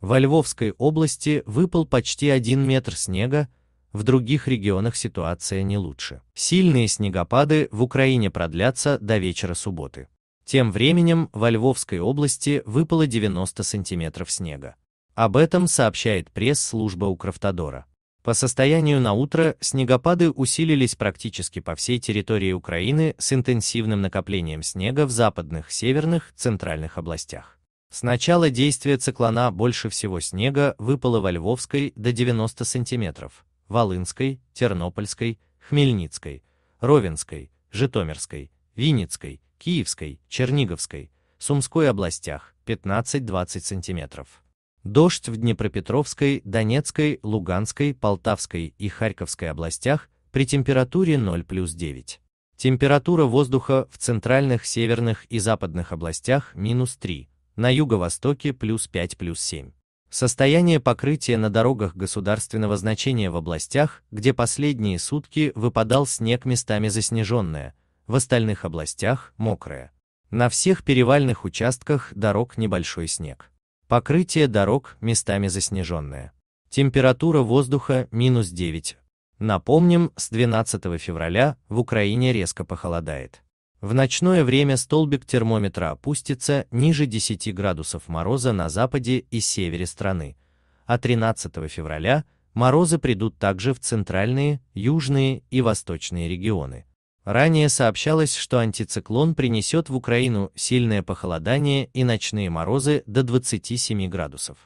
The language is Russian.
Во Львовской области выпал почти 1 метр снега, в других регионах ситуация не лучше. Сильные снегопады в Украине продлятся до вечера субботы. Тем временем во Львовской области выпало 90 сантиметров снега. Об этом сообщает пресс-служба Укравтодора. По состоянию на утро снегопады усилились практически по всей территории Украины с интенсивным накоплением снега в западных, северных, центральных областях. С начала действия циклона больше всего снега выпало во Львовской до 90 см, Волынской, Тернопольской, Хмельницкой, Ровенской, Житомирской, Винницкой, Киевской, Черниговской, Сумской областях 15-20 см. Дождь в Днепропетровской, Донецкой, Луганской, Полтавской и Харьковской областях при температуре 0 плюс 9. Температура воздуха в центральных, северных и западных областях минус 3, на юго-востоке плюс 5 плюс 7. Состояние покрытия на дорогах государственного значения в областях, где последние сутки выпадал снег местами заснеженное, в остальных областях мокрое. На всех перевальных участках дорог небольшой снег. Покрытие дорог местами заснеженное. Температура воздуха минус 9. Напомним, с 12 февраля в Украине резко похолодает. В ночное время столбик термометра опустится ниже 10 градусов мороза на западе и севере страны, а 13 февраля морозы придут также в центральные, южные и восточные регионы. Ранее сообщалось, что антициклон принесет в Украину сильное похолодание и ночные морозы до 27 градусов.